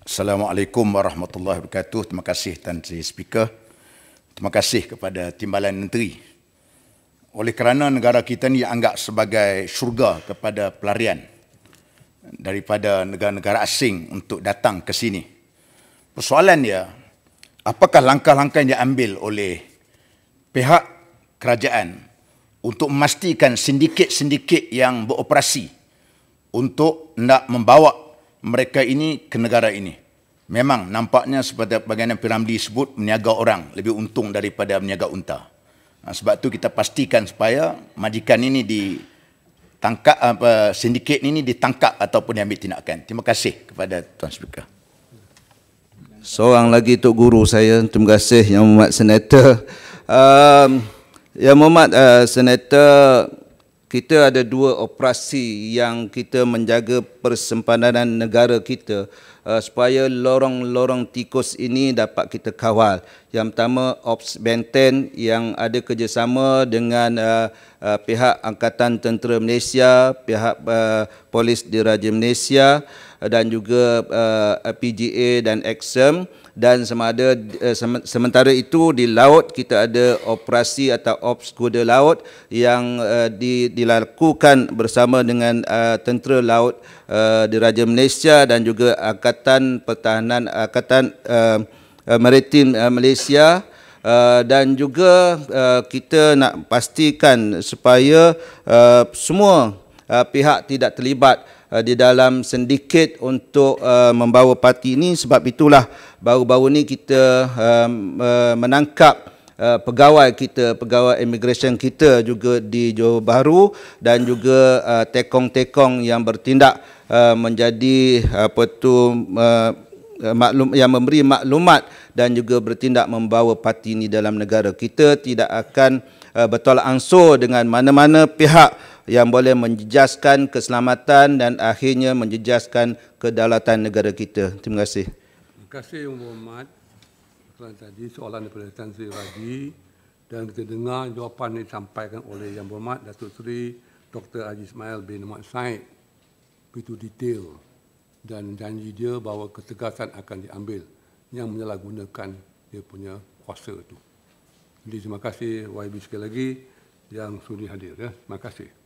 Assalamualaikum warahmatullahi wabarakatuh. Terima kasih Tan Sri Speaker. Terima kasih kepada Timbalan Menteri. Oleh kerana negara kita ni anggap sebagai syurga kepada pelarian daripada negara-negara asing untuk datang ke sini. Persoalan dia, apakah langkah-langkah yang diambil oleh pihak kerajaan untuk memastikan sindiket-sindiket yang beroperasi untuk nak membawa mereka ini ke negara ini. Memang nampaknya seperti bagaimana Piramli sebut, meniaga orang lebih untung daripada meniaga unta. Sebab tu kita pastikan supaya majikan ini ditangkap, apa, sindiket ini ditangkap ataupun diambil tindakan. Terima kasih kepada Tuan Speaker. Seorang lagi Tok Guru saya, terima kasih Yang Muhammad Senator. Um, Yang Muhammad uh, Senator, kita ada dua operasi yang kita menjaga persempadanan negara kita uh, supaya lorong-lorong tikus ini dapat kita kawal. Yang pertama Ops Benten yang ada kerjasama dengan uh, uh, pihak Angkatan Tentera Malaysia, pihak uh, polis di Raja Malaysia eh, dan juga uh, eh, PGA dan Exem dan semada uh, sementara itu di laut kita ada operasi atau ops kuda laut yang uh, di, dilakukan bersama dengan uh, tentera laut uh, di Raja Malaysia dan juga angkatan pertahanan angkatan uh, maritim uh, Malaysia Uh, dan juga uh, kita nak pastikan supaya uh, semua uh, pihak tidak terlibat uh, di dalam sindiket untuk uh, membawa parti ini sebab itulah baru-baru ini kita uh, uh, menangkap Uh, pegawai kita, pegawai immigration kita juga di Johor Bahru dan juga uh, tekong-tekong yang bertindak uh, menjadi apa tu uh, maklum yang memberi maklumat dan juga bertindak membawa parti ini dalam negara kita tidak akan uh, bertolak ansur dengan mana-mana pihak yang boleh menjejaskan keselamatan dan akhirnya menjejaskan kedaulatan negara kita. Terima kasih. Terima kasih Yang Berhormat. Soalan tadi soalan daripada Tan Sri Raji dan kita dengar jawapan yang disampaikan oleh Yang Berhormat Datuk Seri Dr. Haji Ismail bin Muhammad Said begitu detail dan janji dia bahawa ketegasan akan diambil yang menyalahgunakan dia punya kuasa itu. Jadi terima kasih YB sekali lagi yang sudi hadir. Ya. Terima kasih.